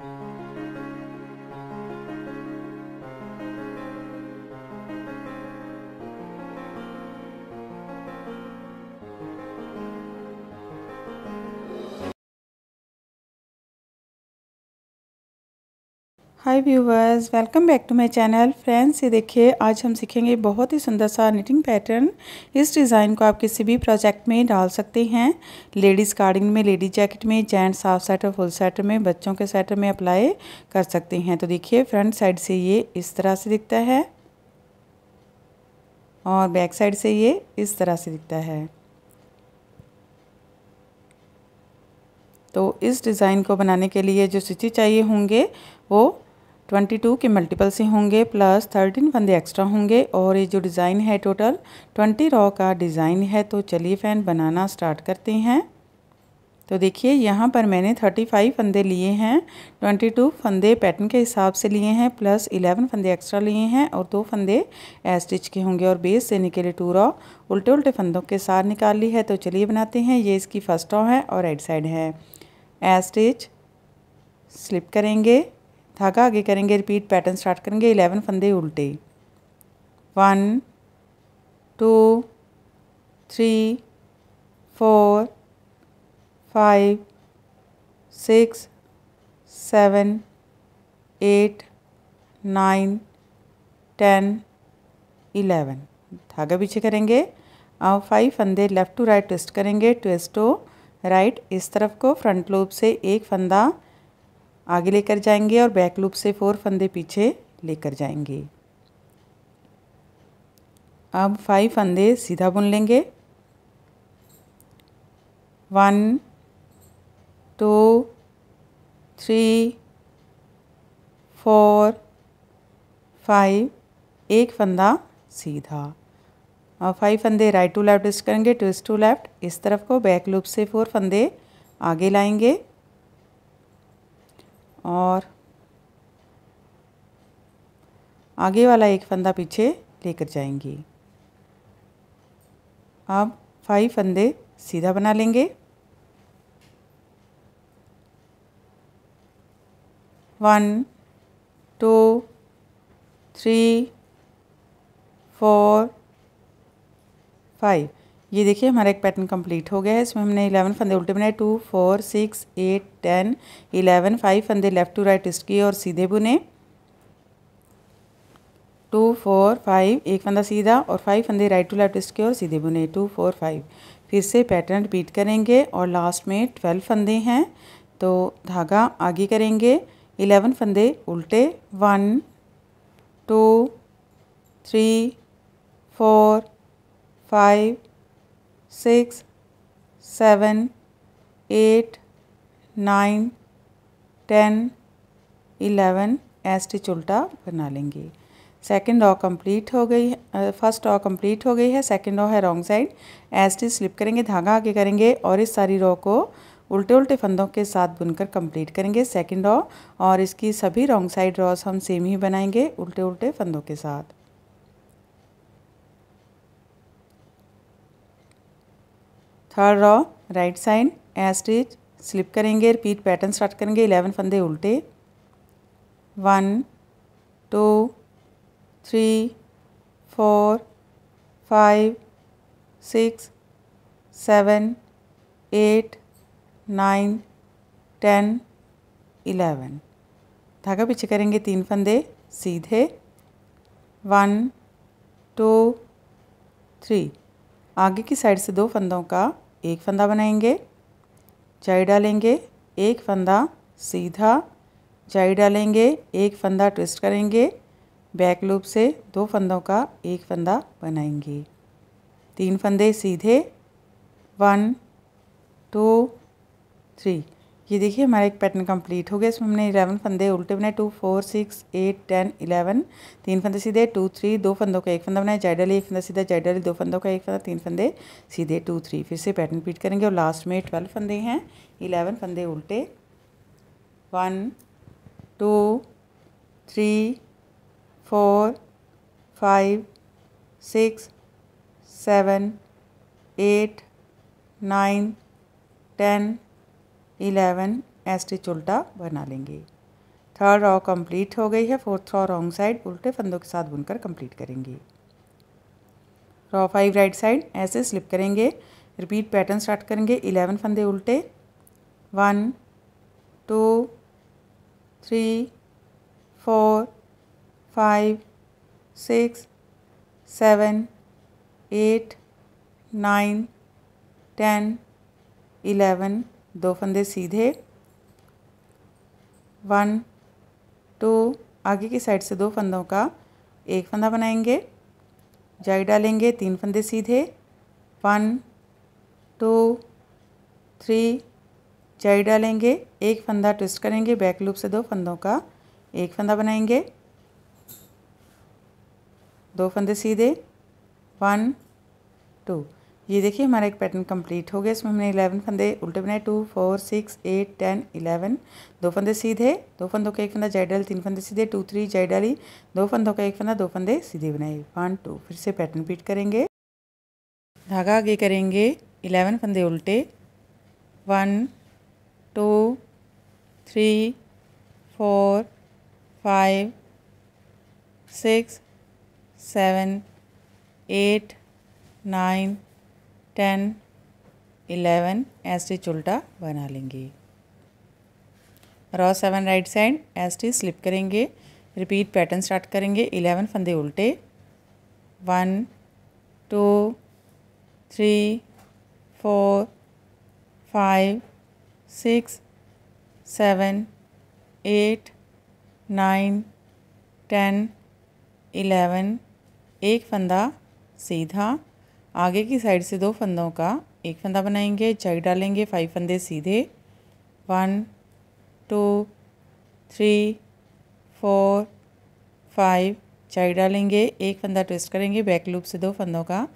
you mm. Hi viewers welcome back to my channel friends ये देखिए आज हम सीखेंगे बहुत ही सुंदर सा निटिंग पैटर्न इस डिज़ाइन को आप किसी भी प्रोजेक्ट में डाल सकते हैं लेडीज़ कार्डिंग में लेडीज जैकेट में gents half sweater full sweater में बच्चों के स्वेटर में अप्लाई कर सकते हैं तो देखिए फ्रंट साइड से ये इस तरह से दिखता है और बैक साइड से ये इस तरह से दिखता है तो इस डिज़ाइन को बनाने के लिए जो स्टिच चाहिए होंगे वो ट्वेंटी टू के मल्टीपल से होंगे प्लस थर्टीन फंदे एक्स्ट्रा होंगे और ये जो डिज़ाइन है टोटल ट्वेंटी रॉ का डिज़ाइन है तो चलिए फैन बनाना स्टार्ट करते हैं तो देखिए यहाँ पर मैंने थर्टी फाइव फंदे लिए हैं ट्वेंटी टू फंदे पैटर्न के हिसाब से लिए हैं प्लस इलेवन फंदे एक्स्ट्रा लिए हैं और दो फंदे ए स्टिच के होंगे और बेस से निकले टू रॉ उल्टे उल्टे फंदों के साथ निकाल ली है तो चलिए बनाते हैं ये इसकी फर्स्ट रॉ है और राइट साइड है ए स्टिच स्लिप करेंगे धागा आगे करेंगे रिपीट पैटर्न स्टार्ट करेंगे इलेवन फंदे उल्टे one two three four five six seven eight nine ten eleven धागा पीछे करेंगे और फाइव फंदे लेफ़्ट टू राइट ट्विस्ट करेंगे ट्विस्ट टू राइट इस तरफ को फ्रंट लूप से एक फंदा आगे लेकर जाएंगे और बैक लूप से फोर फंदे पीछे लेकर जाएंगे अब फाइव फंदे सीधा बुन लेंगे one two three four five एक फंदा सीधा और फाइव फंदे राइट टू लेफ्ट ट्विस्ट करेंगे ट्विस्ट टू लेफ्ट इस तरफ को बैक लूप से फोर फंदे आगे लाएंगे और आगे वाला एक फंदा पीछे लेकर जाएंगी अब फाइव फंदे सीधा बना लेंगे one two three four five ये देखिए हमारा एक पैटर्न कंप्लीट हो गया है इसमें हमने इलेवन फंदे उल्टे बनाए two four six eight ten eleven five फंदे लेफ़्ट टू राइट ट्विस्ट किए और सीधे बुने टू फोर फाइव एक फंदा सीधा और फाइव फंदे राइट टू लेफ्ट ट्विस्ट किए और सीधे बुने टू फोर फाइव फिर से पैटर्न रिपीट करेंगे और लास्ट में ट्वेल्व फंदे हैं तो धागा आगे करेंगे इलेवन फंदे उल्टे one two three four five six seven eight nine ten eleven stitch उल्टा बना लेंगे सेकेंड ऑ कंप्लीट हो गई फर्स्ट ऑ कंप्लीट हो गई है सेकेंड ऑ है wrong side stitch slip करेंगे धागा आगे करेंगे और इस सारी रॉ को उल्टे उल्टे फंदों के साथ बुनकर कंप्लीट करेंगे सेकेंड रॉ और इसकी सभी रॉन्ग साइड रॉस हम सेम ही बनाएंगे उल्टे उल्टे फंदों के साथ third row right side a stitch slip करेंगे रिपीट पैटर्न स्टार्ट करेंगे इलेवन फंदे उल्टे one two three four five six seven eight nine ten eleven धागा पीछे करेंगे तीन फंदे सीधे वन टू थ्री आगे की साइड से दो फंदों का एक फंदा बनाएंगे जाई डालेंगे एक फंदा सीधा जाई डालेंगे एक फंदा ट्विस्ट करेंगे बैक लूप से दो फंदों का एक फंदा बनाएंगे तीन फंदे सीधे वन टू थ्री ये देखिए हमारा एक पैटर्न कंप्लीट हो गया इसमें हमने इलेवन फंदे उल्टे बनाए two four six eight ten eleven तीन फंदे सीधे टू थ्री दो फंदों का एक फंदा बनाया जाइडली एक फंदा सीधा जाइडली दो फंदों का एक फंदा तीन फंदे सीधे टू थ्री फिर से पैटर्न रिपीट करेंगे और लास्ट में ट्वेल्व फंदे हैं इलेवन फंदे उल्टे one two three four five six seven eight nine ten eleven एस उल्टा बना लेंगे थर्ड रॉ कंप्लीट हो गई है फोर्थ रॉ रॉन्ग साइड उल्टे फंदों के साथ बुनकर कंप्लीट करेंगे रॉ फाइव राइट साइड ऐसे स्लिप करेंगे रिपीट पैटर्न स्टार्ट करेंगे इलेवन फंदे उल्टे one two three four five six seven eight nine ten eleven दो फंदे सीधे वन टू आगे की साइड से दो फंदों का एक फंदा बनाएंगे जाई डालेंगे तीन फंदे सीधे वन टू थ्री जाई डालेंगे एक फंदा ट्विस्ट करेंगे बैक लूप से दो फंदों का एक फंदा बनाएंगे दो फंदे सीधे वन टू ये देखिए हमारा एक पैटर्न कंप्लीट हो गया इसमें हमने इलेवन फंदे उल्टे बनाए two four six eight ten eleven दो फंदे सीधे दो फंदों का एक फंदा जय डाली तीन फंदे सीधे टू थ्री जय डाली दो फंदों का एक फंदा दो फंदे सीधे बनाए वन टू फिर से पैटर्न रिपीट करेंगे धागा आगे करेंगे इलेवन फंदे उल्टे one two three four five six seven eight nine ten eleven S T उल्टा बना लेंगे row seven right side S T slip करेंगे रिपीट पैटर्न स्टार्ट करेंगे इलेवन फंदे उल्टे one two three four five six seven eight nine ten eleven एक फंदा सीधा आगे की साइड से दो फंदों का एक फंदा बनाएंगे चाई डालेंगे फाइव फंदे सीधे one two three four five चाई डालेंगे एक फंदा ट्विस्ट करेंगे बैक लूप से दो फंदों का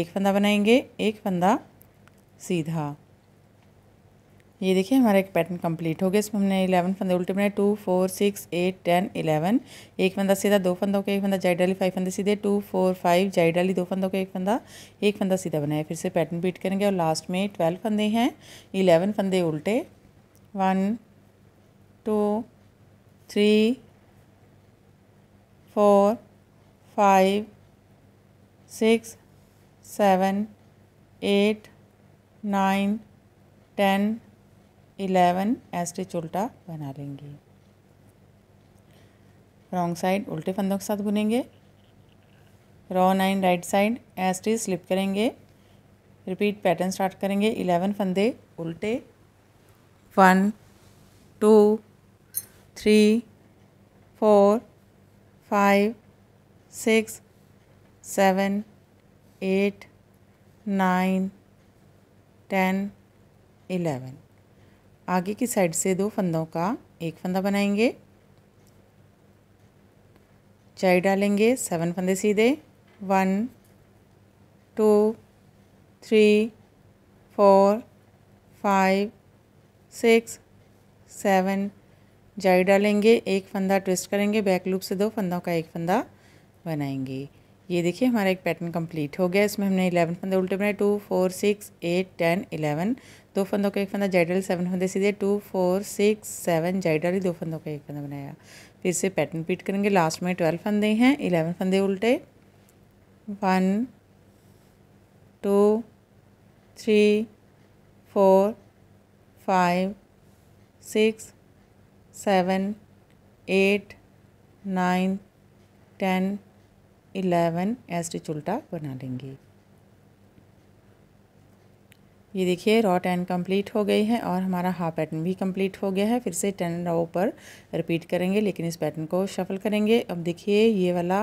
एक फंदा बनाएंगे एक फंदा सीधा ये देखिए हमारा एक पैटर्न कंप्लीट हो गया इसमें हमने इलेवन फंदे उल्टे बनाए two four six eight ten eleven एक फंदा सीधा दो फंदों के एक फंदा जाई डाली फाइव फंदे सीधे टू फोर फाइव जाई डाली दो फंदों के एक फंदा एक फंदा सीधा बनाया फिर से पैटर्न बीट करेंगे और लास्ट में ट्वेल्व फंदे हैं इलेवन फंदे उल्टे one two three four five six seven eight nine ten eleven stitch उल्टा बना लेंगे रॉन्ग साइड उल्टे फंदों के साथ बुनेंगे row nine right side stitch slip करेंगे रिपीट पैटर्न स्टार्ट करेंगे इलेवन फंदे उल्टे one two three four five six seven eight nine ten eleven आगे की साइड से दो फंदों का एक फंदा बनाएंगे चाय डालेंगे सेवन फंदे सीधे one two three four five six seven जाई डालेंगे एक फंदा ट्विस्ट करेंगे बैक लूप से दो फंदों का एक फंदा बनाएंगे ये देखिए हमारा एक पैटर्न कंप्लीट हो गया इसमें हमने इलेवन फंदे उल्टे बनाए two four six eight ten eleven दो फंदों का एक फंदा जाइडल सेवन फंदे सीधे टू फोर सिक्स सेवन जाइडल दो फंदों का एक फंदा बनाया फिर से पैटर्न रिपीट करेंगे लास्ट में ट्वेल्व फंदे हैं इलेवन फंदे उल्टे one two three four five six seven eight nine ten eleven ऐसे उल्टा बना लेंगे ये देखिए रॉ टेन कंप्लीट हो गई है और हमारा हाफ पैटर्न भी कंप्लीट हो गया है फिर से टेन रॉ पर रिपीट करेंगे लेकिन इस पैटर्न को शफल करेंगे अब देखिए ये वाला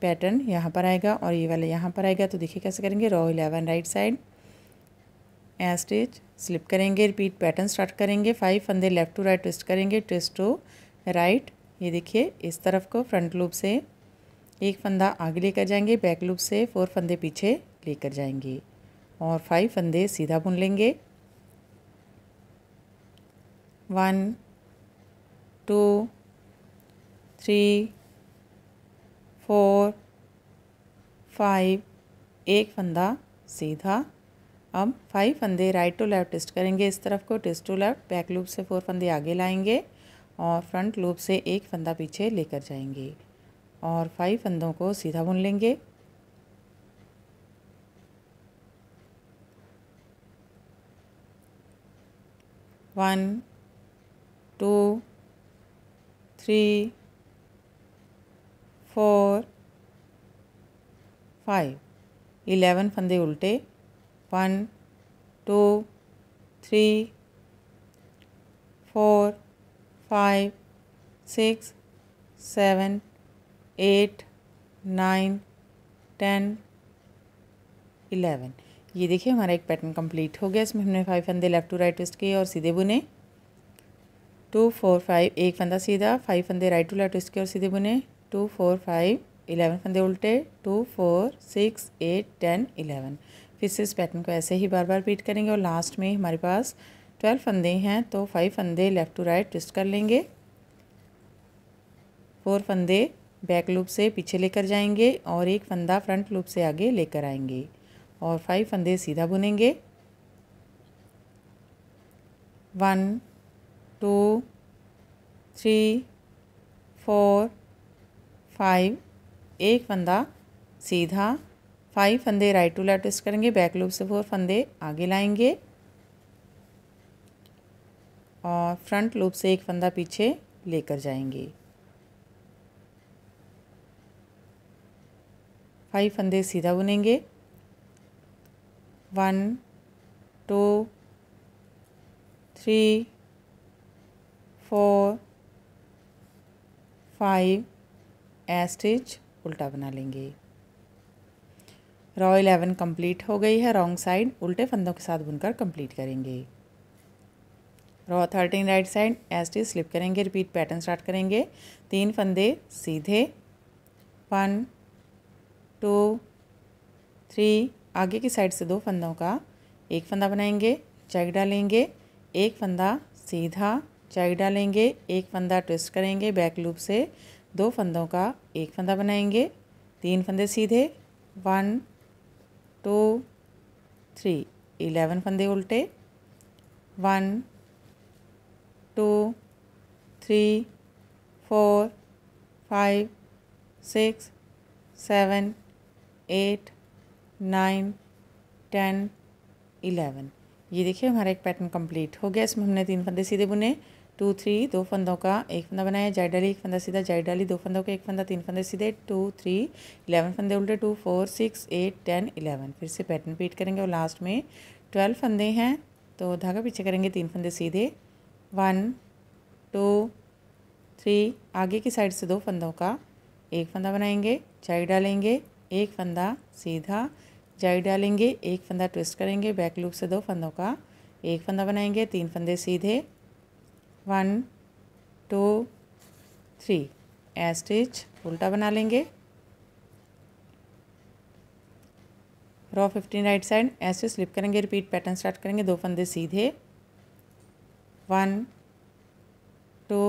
पैटर्न यहाँ पर आएगा और ये वाला यहाँ पर आएगा तो देखिए कैसे करेंगे row eleven right side a stitch slip करेंगे रिपीट पैटर्न स्टार्ट करेंगे फाइव फंदे लेफ्ट टू राइट ट्विस्ट करेंगे ट्विस्ट टू राइट ये देखिए इस तरफ को फ्रंट लूप से एक फंदा आगे लेकर जाएंगे बैक लूप से फोर फंदे पीछे लेकर जाएंगे और फाइव फंदे सीधा बुन लेंगे one two three four five एक फंदा सीधा अब फाइव फंदे राइट टू लेफ्ट टेस्ट करेंगे इस तरफ को twist to left back loop से फोर फंदे आगे लाएंगे और फ्रंट लूप से एक फंदा पीछे लेकर जाएंगे और फाइव फंदों को सीधा बुन लेंगे one, two, three, four, five. Eleven fande ulte. One, two, three, four, five, six, seven, eight, nine, ten, eleven. ये देखिए हमारा एक पैटर्न कंप्लीट हो गया इसमें हमने फाइव फंदे लेफ़्ट टू राइट ट्विस्ट किए और सीधे बुने टू फोर फाइव एक फंदा सीधा फाइव फंदे राइट टू लेफ्ट ट्विस्ट किए और सीधे बुने टू फोर फाइव इलेवन फंदे उल्टे two four six eight ten eleven फिर से इस पैटर्न को ऐसे ही बार बार रिपीट करेंगे और लास्ट में हमारे पास ट्वेल्व फंदे हैं तो फाइव फंदे लेफ़्ट टू राइट ट्विस्ट कर लेंगे फोर फंदे बैक लूप से पीछे लेकर जाएंगे और एक फंदा फ्रंट लूप से आगे लेकर आएंगे और फाइव फंदे सीधा बुनेंगे one two three four five एक फंदा सीधा फाइव फंदे राइट टू लेफ्ट ट्विस्ट करेंगे बैक लूप से फोर फंदे आगे लाएंगे और फ्रंट लूप से एक फंदा पीछे लेकर जाएंगे फाइव फंदे सीधा बुनेंगे one two three four five a stitch उल्टा बना लेंगे रॉ इलेवन कंप्लीट हो गई है रॉन्ग साइड उल्टे फंदों के साथ बुनकर कंप्लीट करेंगे row thirteen right side a stitch slip करेंगे रिपीट पैटर्न स्टार्ट करेंगे तीन फंदे सीधे वन टू थ्री आगे की साइड से दो फंदों का एक फंदा बनाएंगे चैक डालेंगे एक फंदा सीधा चैक डालेंगे एक फंदा ट्विस्ट करेंगे बैक लूप से दो फंदों का एक फंदा बनाएंगे तीन फंदे सीधे वन टू थ्री इलेवन फंदे उल्टे one two three four five six seven eight nine ten eleven ये देखिए हमारा एक पैटर्न कंप्लीट हो गया इसमें हमने तीन फंदे सीधे बुने टू थ्री दो फंदों का एक फंदा बनाया जाय डाली एक फंदा सीधा जाय डाली दो फंदों का एक फंदा तीन फंदे सीधे टू थ्री इलेवन फंदे उल्टे two four six eight ten eleven फिर से पैटर्न रिपीट करेंगे और लास्ट में ट्वेल्व फंदे हैं तो धागा पीछे करेंगे तीन फंदे सीधे वन टू थ्री आगे की साइड से दो फंदों का एक फंदा बनाएंगे चाई डालेंगे एक फंदा सीधा जाई डालेंगे एक फंदा ट्विस्ट करेंगे बैक लूप से दो फंदों का एक फंदा बनाएंगे तीन फंदे सीधे one two three a stitch उल्टा बना लेंगे रॉ फिफ्टीन राइट साइड ऐसे स्लिप करेंगे रिपीट पैटर्न स्टार्ट करेंगे दो फंदे सीधे वन टू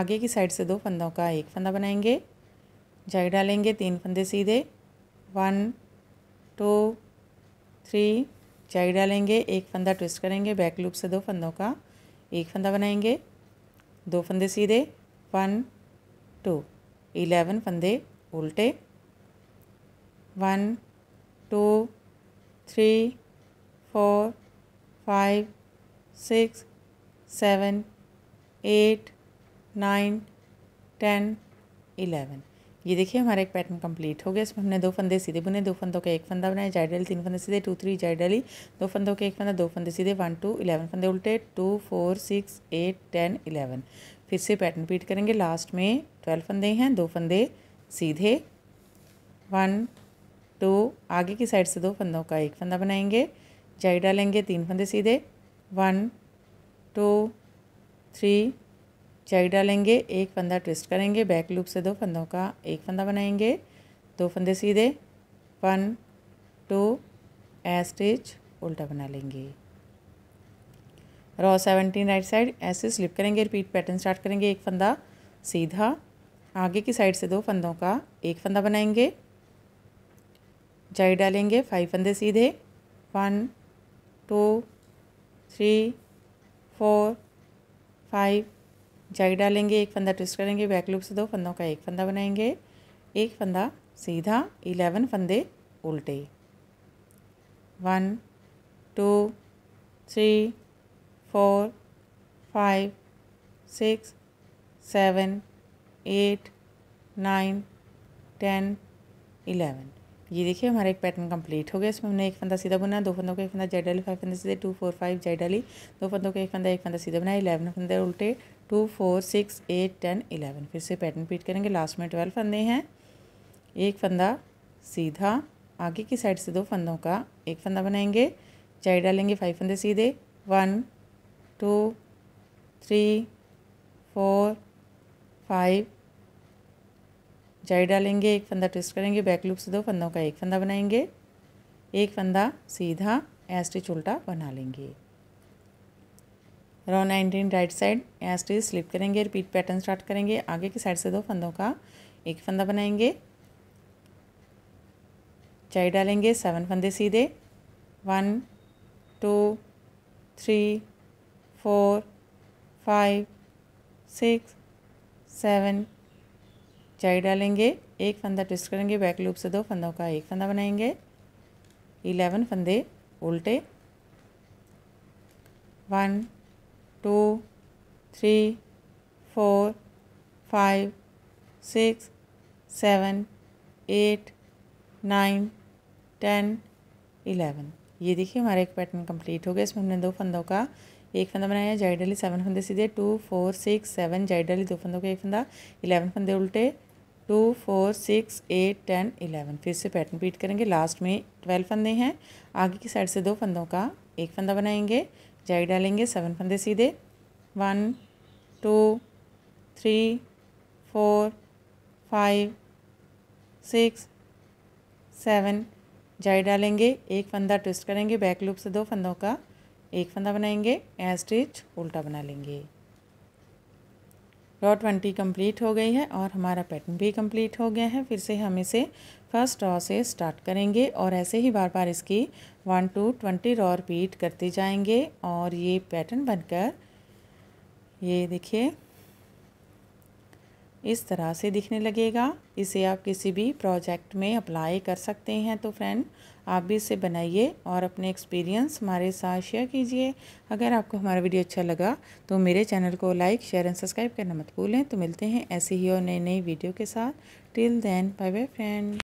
आगे की साइड से दो फंदों का एक फंदा बनाएंगे जाई डालेंगे तीन फंदे सीधे वन टू थ्री चाई डालेंगे एक फंदा ट्विस्ट करेंगे बैक लूप से दो फंदों का एक फंदा बनाएंगे दो फंदे सीधे वन टू इलेवन फंदे उल्टे one two three four five six seven eight nine ten eleven ये देखिए हमारा एक पैटर्न कंप्लीट हो गया इसमें हमने दो फंदे सीधे बुने दो फंदों का एक फंदा बनाया जाइडली डाली तीन फंदे सीधे टू थ्री जाइड डाली दो फंदों के एक फंदा दो फंदे सीधे वन टू इलेवन फंदे उल्टे two four six eight ten eleven फिर से पैटर्न रिपीट करेंगे लास्ट में ट्वेल्व फंदे हैं दो फंदे सीधे वन टू आगे की साइड से दो फंदों का एक फंदा बनाएंगे जाइड डालेंगे तीन फंदे सीधे वन टू थ्री चेक डालेंगे एक फंदा ट्विस्ट करेंगे बैक लूप से दो फंदों का एक फंदा बनाएंगे दो फंदे सीधे वन टू ए स्टिच उल्टा बना लेंगे रॉ सेवनटीन राइट साइड ऐसे स्लिप करेंगे रिपीट पैटर्न स्टार्ट करेंगे एक फंदा सीधा आगे की साइड से दो फंदों का एक फंदा बनाएंगे जाई डालेंगे फाइव फंदे सीधे one two three four five जाई डालेंगे एक फंदा ट्विस्ट करेंगे बैक लूप से दो फंदों का एक फंदा बनाएंगे एक फंदा सीधा इलेवन फंदे उल्टे one two three four five six seven eight nine ten eleven ये देखिए हमारा एक पैटर्न कंप्लीट हो गया इसमें हमने एक फंदा सीधा बुना दो फंदों का एक फंदा जेड डाली फाइव फंदे सीधे टू फोर फाइव जेड डाली दो फंदों का एक फंदा एक फंदा सीधा बनाया इलेवन फंदे उल्टे two four six eight ten eleven फिर से पैटर्न रिपीट करेंगे लास्ट में ट्वेल्व फंदे हैं एक फंदा सीधा आगे की साइड से दो फंदों का एक फंदा बनाएंगे चाय डालेंगे फाइव फंदे सीधे one two three four five जाई डालेंगे एक फंदा ट्विस्ट करेंगे बैक लूप से दो फंदों का एक फंदा बनाएंगे एक फंदा सीधा एस्टिच उल्टा बना लेंगे रो नाइनटीन राइट साइड यहाँ स्टिच स्लिप करेंगे रिपीट पैटर्न स्टार्ट करेंगे आगे की साइड से दो फंदों का एक फंदा बनाएंगे चाई डालेंगे सेवन फंदे सीधे one two three four five six seven चाई डालेंगे एक फंदा ट्विस्ट करेंगे बैक लूप से दो फंदों का एक फंदा बनाएंगे इलेवन फंदे उल्टे one two three four five six seven eight nine ten eleven ये देखिए हमारा एक पैटर्न कंप्लीट हो गया इसमें हमने दो फंदों का एक फंदा बनाया जाइडली सेवन फंदे सीधे टू फोर सिक्स सेवन जाइडली दो फंदों का एक फंदा इलेवन फंदे उल्टे two four six eight ten eleven फिर से पैटर्न रिपीट करेंगे लास्ट में ट्वेल्व फंदे हैं आगे की साइड से दो फंदों का एक फंदा बनाएंगे जाई डालेंगे सेवन फंदे सीधे one two three four five six seven जाई डालेंगे एक फंदा ट्विस्ट करेंगे बैक लूप से दो फंदों का एक फंदा बनाएंगे ए स्टिच उल्टा बना लेंगे रॉ ट्वेंटी कंप्लीट हो गई है और हमारा पैटर्न भी कंप्लीट हो गया है फिर से हम इसे फर्स्ट रॉ से स्टार्ट करेंगे और ऐसे ही बार बार इसकी वन टू ट्वेंटी और रिपीट करते जाएंगे और ये पैटर्न बनकर ये देखिए इस तरह से दिखने लगेगा इसे आप किसी भी प्रोजेक्ट में अप्लाई कर सकते हैं तो फ्रेंड आप भी इसे बनाइए और अपने एक्सपीरियंस हमारे साथ शेयर कीजिए अगर आपको हमारा वीडियो अच्छा लगा तो मेरे चैनल को लाइक शेयर एंड सब्सक्राइब करना मत भूलें तो मिलते हैं ऐसे ही और नई नई वीडियो के साथ till then bye bye friend